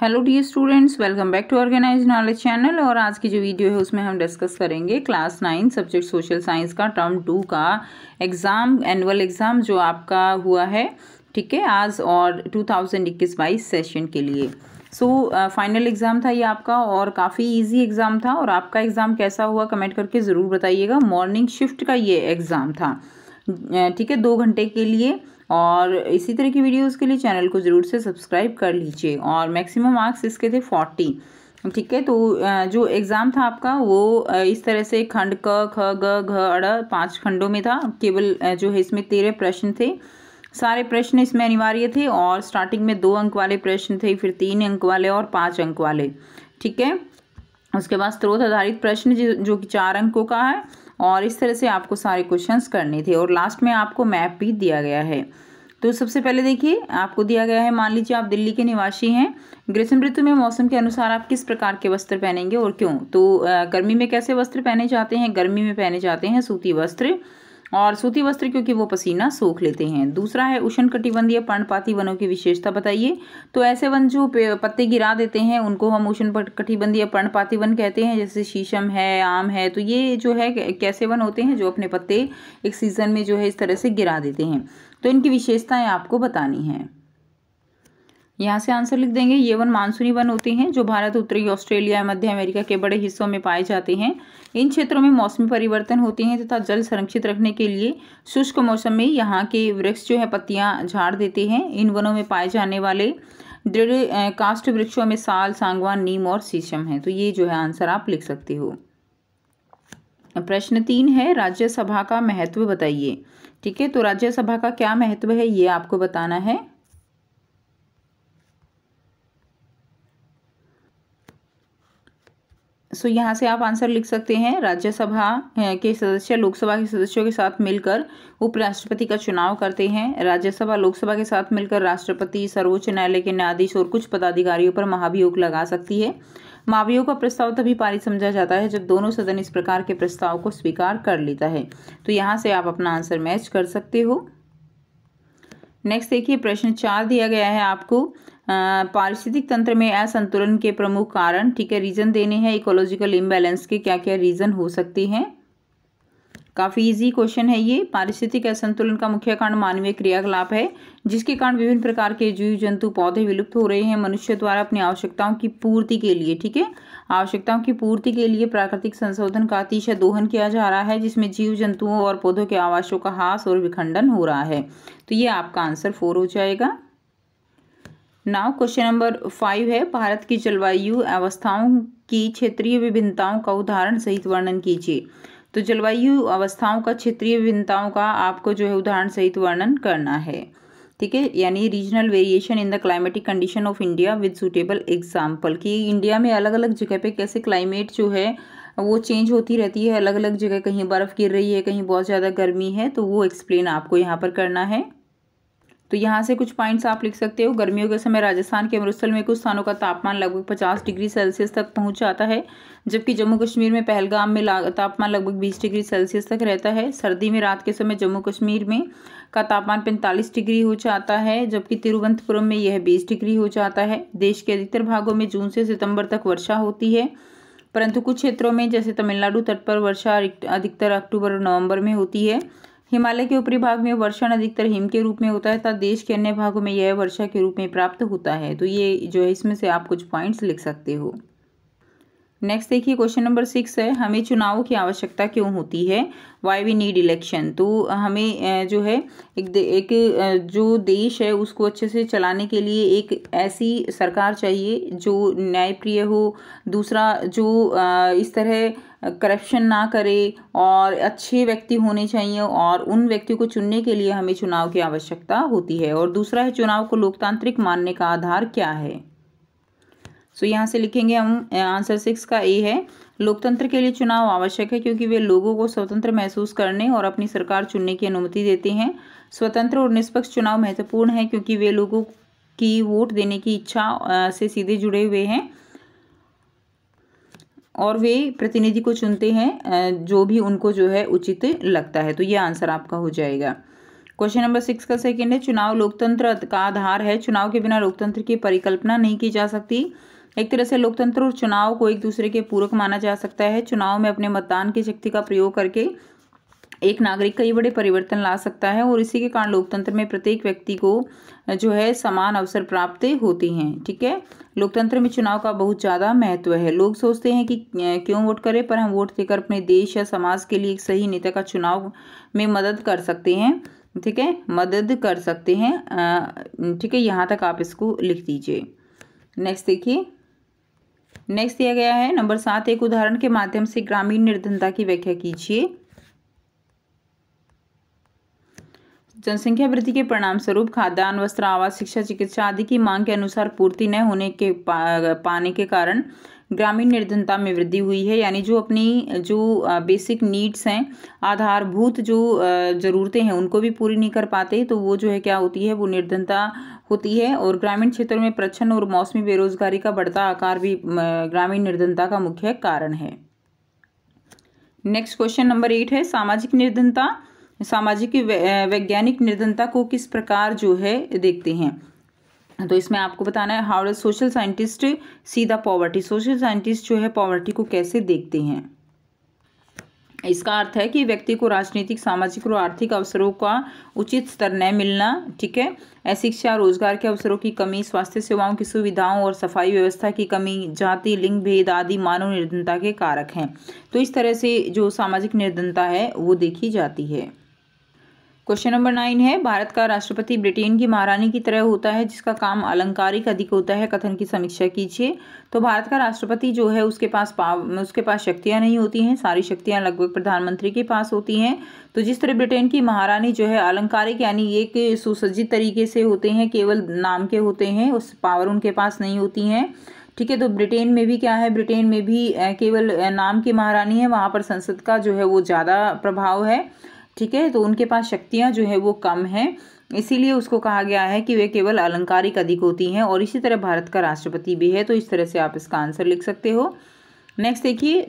hello the students welcome back to organize knowledge channel और आज की जो वीडियो है उसमें हम डिस्कस करेंगे class nine subject social science का टर्म टू का एग्ज़ाम एनुअल एग्ज़ाम जो आपका हुआ है ठीक है आज और टू थाउजेंड इक्कीस बाईस सेशन के लिए सो फाइनल एग्ज़ाम था ये आपका और काफ़ी इजी एग्ज़ाम था और आपका एग्ज़ाम कैसा हुआ कमेंट करके ज़रूर बताइएगा मॉर्निंग शिफ्ट का ये एग्ज़ाम था ठीक है दो घंटे के लिए और इसी तरह की वीडियोज़ के लिए चैनल को ज़रूर से सब्सक्राइब कर लीजिए और मैक्सिमम मार्क्स इसके थे फोर्टी ठीक है तो जो एग्ज़ाम था आपका वो इस तरह से खंड क ख ग घ अड़ पाँच खंडों में था केवल जो है इसमें तेरह प्रश्न थे सारे प्रश्न इसमें अनिवार्य थे और स्टार्टिंग में दो अंक वाले प्रश्न थे फिर तीन अंक वाले और पाँच अंक वाले ठीक है उसके बाद स्रोत आधारित प्रश्न जो कि चार अंकों का है और इस तरह से आपको सारे क्वेश्चंस करने थे और लास्ट में आपको मैप भी दिया गया है तो सबसे पहले देखिए आपको दिया गया है मान लीजिए आप दिल्ली के निवासी हैं ग्रीष्म ऋतु में मौसम के अनुसार आप किस प्रकार के वस्त्र पहनेंगे और क्यों तो गर्मी में कैसे वस्त्र पहने जाते हैं गर्मी में पहने जाते हैं सूती वस्त्र और सूती वस्त्र क्योंकि वो पसीना सूख लेते हैं दूसरा है उष्ण कटिबंधीय पर्णपाती वनों की विशेषता बताइए तो ऐसे वन जो पत्ते गिरा देते हैं उनको हम उष्ण कटिबंधीय पर्णपाती वन कहते हैं जैसे शीशम है आम है तो ये जो है कैसे वन होते हैं जो अपने पत्ते एक सीज़न में जो है इस तरह से गिरा देते हैं तो इनकी विशेषताएँ आपको बतानी है यहाँ से आंसर लिख देंगे ये वन मानसूनी वन होते हैं जो भारत उत्तरी ऑस्ट्रेलिया मध्य अमेरिका के बड़े हिस्सों में पाए जाते हैं इन क्षेत्रों में मौसमी परिवर्तन होते हैं तथा जल संरक्षित रखने के लिए शुष्क मौसम में यहाँ के वृक्ष जो है पत्तियाँ झाड़ देते हैं इन वनों में पाए जाने वाले दृढ़ कास्ट वृक्षों में साल सांगवान नीम और शीशम है तो ये जो है आंसर आप लिख सकते हो प्रश्न तीन है राज्यसभा का महत्व बताइए ठीक है तो राज्यसभा का क्या महत्व है ये आपको बताना है सो यहाँ से आप आंसर लिख सकते हैं राज्यसभा के सदस्य लोकसभा के सदस्यों के साथ मिलकर उपराष्ट्रपति का चुनाव करते हैं राज्यसभा लोकसभा के साथ मिलकर राष्ट्रपति सर्वोच्च न्यायालय के न्यायाधीश और कुछ पदाधिकारियों पर महाभियोग लगा सकती है महाभियोग का प्रस्ताव तभी पारित समझा जाता है जब दोनों सदन इस प्रकार के प्रस्ताव को स्वीकार कर लेता है तो यहाँ से आप अपना आंसर मैच कर सकते हो नेक्स्ट देखिए प्रश्न चार दिया गया है आपको पारिस्थितिक तंत्र में असंतुलन के प्रमुख कारण ठीक है रीज़न देने हैं इकोलॉजिकल इम्बैलेंस के क्या क्या रीज़न हो सकते हैं काफ़ी इजी क्वेश्चन है ये पारिस्थितिक असंतुलन का मुख्य कारण मानवीय क्रियाकलाप है जिसके कारण विभिन्न प्रकार के जीव जंतु पौधे विलुप्त हो रहे हैं मनुष्य द्वारा अपनी आवश्यकताओं की पूर्ति के लिए ठीक है आवश्यकताओं की पूर्ति के लिए प्राकृतिक संशोधन का अतिशय दोहन किया जा रहा है जिसमें जीव जंतुओं और पौधों के आवासों का हास और विखंडन हो रहा है तो ये आपका आंसर फोर हो जाएगा नाउ क्वेश्चन नंबर फाइव है भारत की जलवायु अवस्थाओं की क्षेत्रीय विभिन्नताओं का उदाहरण सहित वर्णन कीजिए तो जलवायु अवस्थाओं का क्षेत्रीय विभिन्नताओं का आपको जो है उदाहरण सहित वर्णन करना है ठीक है यानी regional variation in the climatic condition of India with suitable example कि इंडिया में अलग अलग जगह पे कैसे क्लाइमेट जो है वो चेंज होती रहती है अलग अलग जगह कहीं बर्फ़ गिर रही है कहीं बहुत ज़्यादा गर्मी है तो वो एक्सप्लेन आपको यहाँ पर करना है तो यहाँ से कुछ पॉइंट्स आप लिख सकते हो गर्मियों के समय राजस्थान के अमृतसर में कुछ स्थानों का तापमान लगभग पचास डिग्री सेल्सियस तक पहुँच जाता है जबकि जम्मू कश्मीर में पहलगाम में तापमान लगभग बीस डिग्री सेल्सियस तक रहता है सर्दी में रात के समय जम्मू कश्मीर में का तापमान पैंतालीस डिग्री हो जाता है जबकि तिरुवनंतपुरम में यह बीस डिग्री हो जाता है देश के अधिकतर भागों में जून से सितंबर तक वर्षा होती है परंतु कुछ क्षेत्रों में जैसे तमिलनाडु तट पर वर्षा अधिकतर अक्टूबर और नवंबर में होती है हिमालय के ऊपरी भाग में वर्षण अधिकतर हिम के रूप में होता है तथा देश के अन्य भागों में यह वर्षा के रूप में प्राप्त होता है तो ये जो है इसमें से आप कुछ पॉइंट्स लिख सकते हो नेक्स्ट देखिए क्वेश्चन नंबर सिक्स है हमें चुनाव की आवश्यकता क्यों होती है वाई वी नीड इलेक्शन तो हमें जो है एक दे, एक जो देश है उसको अच्छे से चलाने के लिए एक ऐसी सरकार चाहिए जो न्यायप्रिय हो दूसरा जो इस तरह करप्शन ना करे और अच्छे व्यक्ति होने चाहिए और उन व्यक्तियों को चुनने के लिए हमें चुनाव की आवश्यकता होती है और दूसरा है चुनाव को लोकतांत्रिक मानने का आधार क्या है सो so, यहाँ से लिखेंगे हम आंसर सिक्स का ए है लोकतंत्र के लिए चुनाव आवश्यक है क्योंकि वे लोगों को स्वतंत्र महसूस करने और अपनी सरकार चुनने की अनुमति देते हैं स्वतंत्र और निष्पक्ष चुनाव महत्वपूर्ण है क्योंकि वे लोगों की वोट देने की इच्छा से सीधे जुड़े हुए हैं और वे प्रतिनिधि को चुनते हैं जो भी उनको जो है उचित लगता है तो ये आंसर आपका हो जाएगा क्वेश्चन नंबर सिक्स का सेकेंड है चुनाव लोकतंत्र का आधार है चुनाव के बिना लोकतंत्र की परिकल्पना नहीं की जा सकती एक तरह से लोकतंत्र और चुनाव को एक दूसरे के पूरक माना जा सकता है चुनाव में अपने मतदान की शक्ति का प्रयोग करके एक नागरिक कई बड़े परिवर्तन ला सकता है और इसी के कारण लोकतंत्र में प्रत्येक व्यक्ति को जो है समान अवसर प्राप्त होती हैं ठीक है लोकतंत्र में चुनाव का बहुत ज़्यादा महत्व है लोग सोचते हैं कि क्यों वोट करें पर हम वोट देकर अपने देश या समाज के लिए एक सही नेता का चुनाव में मदद कर सकते हैं ठीक है मदद कर सकते हैं ठीक है यहाँ तक आप इसको लिख दीजिए नेक्स्ट देखिए नेक्स्ट दिया गया है नंबर सात एक उदाहरण के माध्यम से ग्रामीण निर्धनता की व्याख्या कीजिए जनसंख्या वृद्धि के परिणाम स्वरूप खाद्यान्न वस्त्र आवास शिक्षा चिकित्सा आदि की मांग के अनुसार पूर्ति न होने के पा, पाने के कारण ग्रामीण निर्धनता में वृद्धि हुई है यानी जो अपनी जो बेसिक नीड्स हैं आधारभूत जो ज़रूरतें हैं उनको भी पूरी नहीं कर पाते तो वो जो है क्या होती है वो निर्धनता होती है और ग्रामीण क्षेत्रों में प्रच्छन और मौसमी बेरोजगारी का बढ़ता आकार भी ग्रामीण निर्धनता का मुख्य कारण है नेक्स्ट क्वेश्चन नंबर एट है सामाजिक निर्धनता सामाजिक वैज्ञानिक निर्धनता को किस प्रकार जो है देखते हैं तो इसमें आपको बताना है how does social scientist see the poverty social scientist जो है पॉवर्टी को कैसे देखते हैं इसका अर्थ है कि व्यक्ति को राजनीतिक सामाजिक और आर्थिक अवसरों का उचित स्तर न मिलना ठीक है शिक्षा रोजगार के अवसरों की कमी स्वास्थ्य सेवाओं की सुविधाओं और सफाई व्यवस्था की कमी जाति लिंग भेद आदि मानव निर्धनता के कारक हैं तो इस तरह से जो सामाजिक निर्धनता है वो देखी जाती है क्वेश्चन नंबर नाइन है भारत का राष्ट्रपति ब्रिटेन की महारानी की तरह होता है जिसका काम अलंकारिक अधिक होता है कथन की समीक्षा कीजिए तो भारत का राष्ट्रपति जो है उसके पास पाव उसके पास शक्तियाँ नहीं होती हैं सारी शक्तियाँ लगभग प्रधानमंत्री के पास होती हैं तो जिस तरह ब्रिटेन की महारानी जो है अलंकारिक यानी एक सुसज्जित तरीके से होते हैं केवल नाम के होते हैं उस पावर उनके पास नहीं होती हैं ठीक है तो ब्रिटेन में भी क्या है ब्रिटेन में भी केवल नाम की महारानी है वहाँ पर संसद का जो है वो ज़्यादा प्रभाव है ठीक है तो उनके पास शक्तियाँ जो है वो कम हैं इसीलिए उसको कहा गया है कि वे केवल अलंकारिक अधिक होती हैं और इसी तरह भारत का राष्ट्रपति भी है तो इस तरह से आप इसका आंसर लिख सकते हो नेक्स्ट देखिए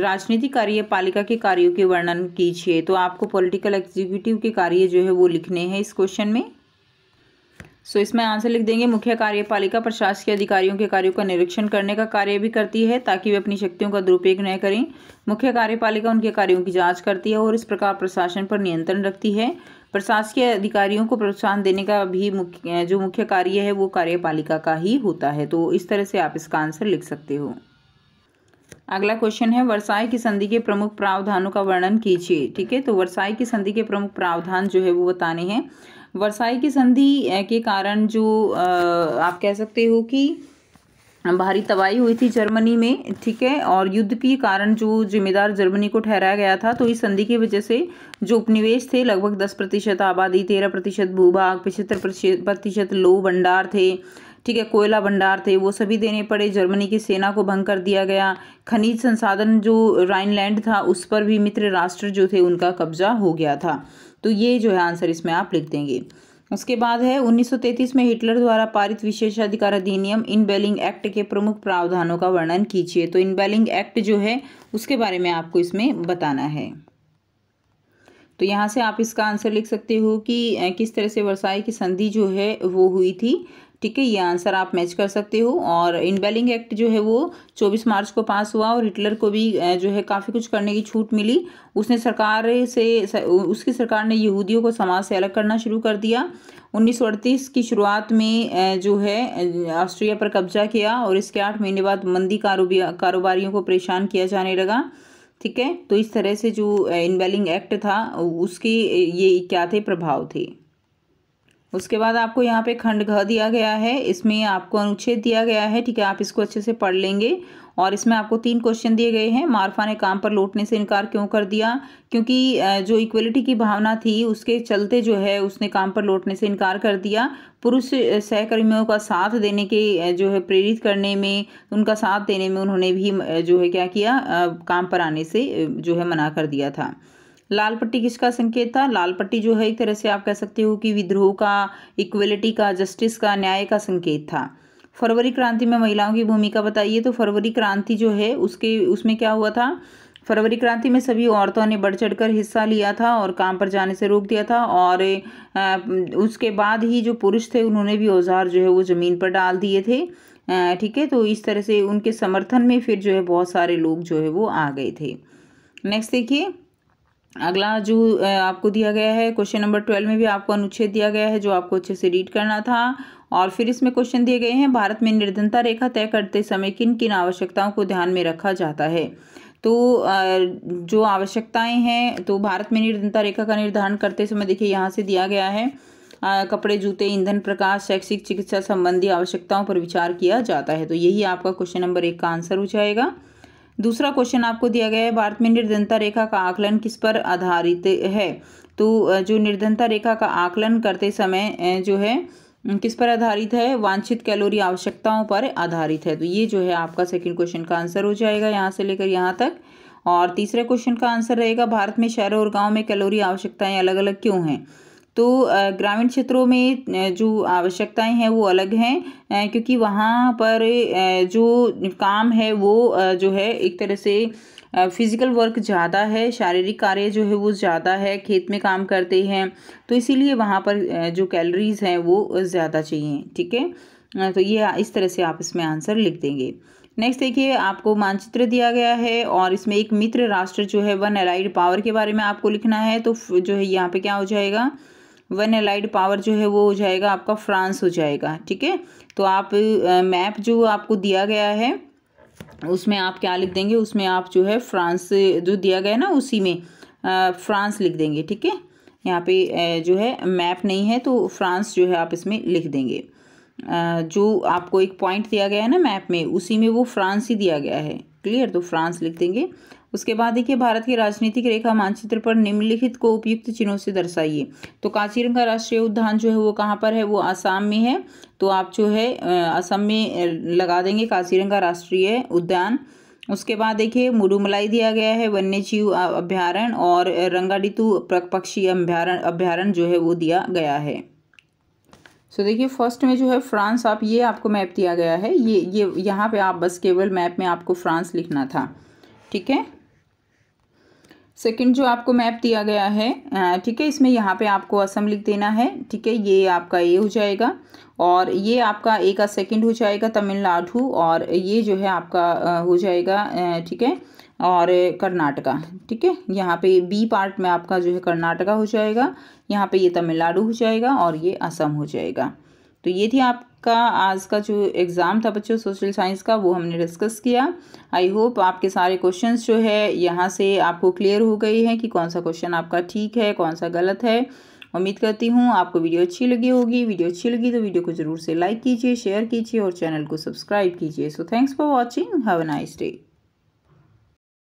राजनीतिक कार्यपालिका के कार्यों के वर्णन कीजिए तो आपको पॉलिटिकल एग्जीक्यूटिव के कार्य जो है वो लिखने हैं इस क्वेश्चन में सो so, इसमें आंसर लिख देंगे मुख्य कार्यपालिका प्रशासकीय अधिकारियों के कार्यों का निरीक्षण करने का कार्य भी करती है ताकि वे अपनी शक्तियों का दुरुपयोग न करें मुख्य कार्यपालिका उनके कार्यों की जांच करती है और इस प्रकार प्रशासन पर नियंत्रण रखती है प्रशासकीय अधिकारियों को प्रोत्साहन देने का भी मुख्य जो मुख्य कार्य है वो कार्यपालिका का ही होता है तो इस तरह से आप इसका आंसर लिख सकते हो अगला क्वेश्चन है वर्षाई की संधि के प्रमुख प्रावधानों का वर्णन कीजिए ठीक है तो वर्षाई की संधि के प्रमुख प्रावधान जो है वो बताने हैं वर्साई की संधि के कारण जो आप कह सकते हो कि भारी तबाही हुई थी जर्मनी में ठीक है और युद्ध के कारण जो जिम्मेदार जर्मनी को ठहराया गया था तो इस संधि की वजह से जो उपनिवेश थे लगभग दस प्रतिशत आबादी तेरह प्रतिशत भूभाग पचहत्तर प्रतिशत लो भंडार थे ठीक है कोयला भंडार थे वो सभी देने पड़े जर्मनी की सेना को भंग कर दिया गया खनिज संसाधन जो राइनलैंड था उस पर भी मित्र राष्ट्र जो थे उनका कब्जा हो गया था तो ये जो है आंसर इसमें आप लिख देंगे उसके बाद है 1933 में हिटलर द्वारा पारित विशेषाधिकार अधिनियम इन बेलिंग एक्ट के प्रमुख प्रावधानों का वर्णन कीजिए तो इन बेलिंग एक्ट जो है उसके बारे में आपको इसमें बताना है तो यहाँ से आप इसका आंसर लिख सकते हो कि किस तरह से वर्षाई की संधि जो है वो हुई थी ठीक है ये आंसर आप मैच कर सकते हो और इनबेलिंग एक्ट जो है वो चौबीस मार्च को पास हुआ और हिटलर को भी जो है काफ़ी कुछ करने की छूट मिली उसने सरकार से उसकी सरकार ने यहूदियों को समाज से अलग करना शुरू कर दिया उन्नीस की शुरुआत में जो है ऑस्ट्रिया पर कब्जा किया और इसके आठ महीने बाद मंदी कारोबारियों को परेशान किया जाने लगा ठीक है तो इस तरह से जो इनबेलिंग एक्ट था उसके ये क्या थे प्रभाव थे उसके बाद आपको यहाँ पे खंड घ दिया गया है इसमें आपको अनुच्छेद दिया गया है ठीक है आप इसको अच्छे से पढ़ लेंगे और इसमें आपको तीन क्वेश्चन दिए गए हैं मार्फा ने काम पर लौटने से इनकार क्यों कर दिया क्योंकि जो इक्वलिटी की भावना थी उसके चलते जो है उसने काम पर लौटने से इनकार कर दिया पुरुष सहकर्मियों का साथ देने के जो है प्रेरित करने में उनका साथ देने में उन्होंने भी जो है क्या किया काम पर आने से जो है मना कर दिया था लाल पट्टी किसका संकेत था लाल पट्टी जो है एक तरह से आप कह सकते हो कि विद्रोह का इक्वलिटी का जस्टिस का न्याय का संकेत था फरवरी क्रांति में महिलाओं की भूमिका बताइए तो फरवरी क्रांति जो है उसके उसमें क्या हुआ था फरवरी क्रांति में सभी औरतों ने बढ़ चढ़कर हिस्सा लिया था और काम पर जाने से रोक दिया था और उसके बाद ही जो पुरुष थे उन्होंने भी औजार जो है वो ज़मीन पर डाल दिए थे ठीक है तो इस तरह से उनके समर्थन में फिर जो है बहुत सारे लोग जो है वो आ गए थे नेक्स्ट देखिए अगला जो आपको दिया गया है क्वेश्चन नंबर ट्वेल्व में भी आपको अनुच्छेद दिया गया है जो आपको अच्छे से रीड करना था और फिर इसमें क्वेश्चन दिए गए हैं भारत में निर्धनता रेखा तय करते समय किन किन आवश्यकताओं को ध्यान में रखा जाता है तो जो आवश्यकताएं हैं तो भारत में निर्धनता रेखा का निर्धारण करते समय देखिए यहाँ से दिया गया है कपड़े जूते ईंधन प्रकाश शैक्षिक चिकित्सा संबंधी आवश्यकताओं पर विचार किया जाता है तो यही आपका क्वेश्चन नंबर एक का आंसर हो जाएगा दूसरा क्वेश्चन आपको दिया गया है भारत में निर्धनता रेखा का आकलन किस पर आधारित है तो जो निर्धनता रेखा का आकलन करते समय जो है किस पर आधारित है वांछित कैलोरी आवश्यकताओं पर आधारित है तो ये जो है आपका सेकंड क्वेश्चन का आंसर हो जाएगा यहाँ से लेकर यहाँ तक और तीसरे क्वेश्चन का आंसर रहेगा भारत में शहरों और गाँव में कैलोरी आवश्यकताएँ अलग अलग क्यों हैं तो ग्रामीण क्षेत्रों में जो आवश्यकताएं हैं वो अलग हैं क्योंकि वहाँ पर जो काम है वो जो है एक तरह से फिज़िकल वर्क ज़्यादा है शारीरिक कार्य जो है वो ज़्यादा है खेत में काम करते हैं तो इसीलिए वहाँ पर जो कैलोरीज़ हैं वो ज़्यादा चाहिए ठीक है तो ये इस तरह से आप इसमें आंसर लिख देंगे नेक्स्ट देखिए आपको मानचित्र दिया गया है और इसमें एक मित्र राष्ट्र जो है वन अलाइड पावर के बारे में आपको लिखना है तो जो है यहाँ पे क्या हो जाएगा वन एलाइड पावर जो है वो हो जाएगा आपका फ्रांस हो जाएगा ठीक है तो आप मैप जो आपको दिया गया है उसमें आप क्या लिख देंगे उसमें आप जो है फ्रांस जो दिया गया ना उसी में आ, फ्रांस लिख देंगे ठीक है यहाँ पे जो है मैप नहीं है तो फ्रांस जो है आप इसमें लिख देंगे जो आपको एक पॉइंट दिया गया है ना मैप में उसी में वो फ्रांस ही दिया गया है क्लियर तो फ्रांस लिख देंगे उसके बाद देखिए भारत की राजनीतिक रेखा मानचित्र पर निम्नलिखित को उपयुक्त चिन्हों से दर्शाइए तो कांचीरंग का राष्ट्रीय उद्यान जो है वो कहाँ पर है वो आसाम में है तो आप जो है असम में लगा देंगे का राष्ट्रीय उद्यान उसके बाद देखिए मुरुमलाई दिया गया है वन्य जीव अभ्यारण और रंगाडितु पक्षी अभ्यारण अभ्यारण जो है वो दिया गया है सो so, देखिए फर्स्ट में जो है फ्रांस आप ये आपको मैप दिया गया है ये ये यहाँ पे आप बस केवल मैप में आपको फ्रांस लिखना था ठीक है सेकंड जो आपको मैप दिया गया है ठीक है इसमें यहाँ पे आपको असम लिख देना है ठीक है ये आपका ए हो जाएगा और ये आपका ए का सेकंड हो जाएगा तमिलनाडु और ये जो है आपका हो जाएगा ठीक है और कर्नाटका ठीक है यहाँ पे बी पार्ट में आपका जो है कर्नाटका हो जाएगा यहाँ पे ये तमिलनाडु हो जाएगा और ये असम हो जाएगा तो ये थी आप का आज का जो एग्ज़ाम था बच्चों सोशल साइंस का वो हमने डिस्कस किया आई होप आपके सारे क्वेश्चंस जो है यहाँ से आपको क्लियर हो गई है कि कौन सा क्वेश्चन आपका ठीक है कौन सा गलत है उम्मीद करती हूँ आपको वीडियो अच्छी लगी होगी वीडियो अच्छी लगी तो वीडियो को ज़रूर से लाइक कीजिए शेयर कीजिए और चैनल को सब्सक्राइब कीजिए so thanks for watching have a nice day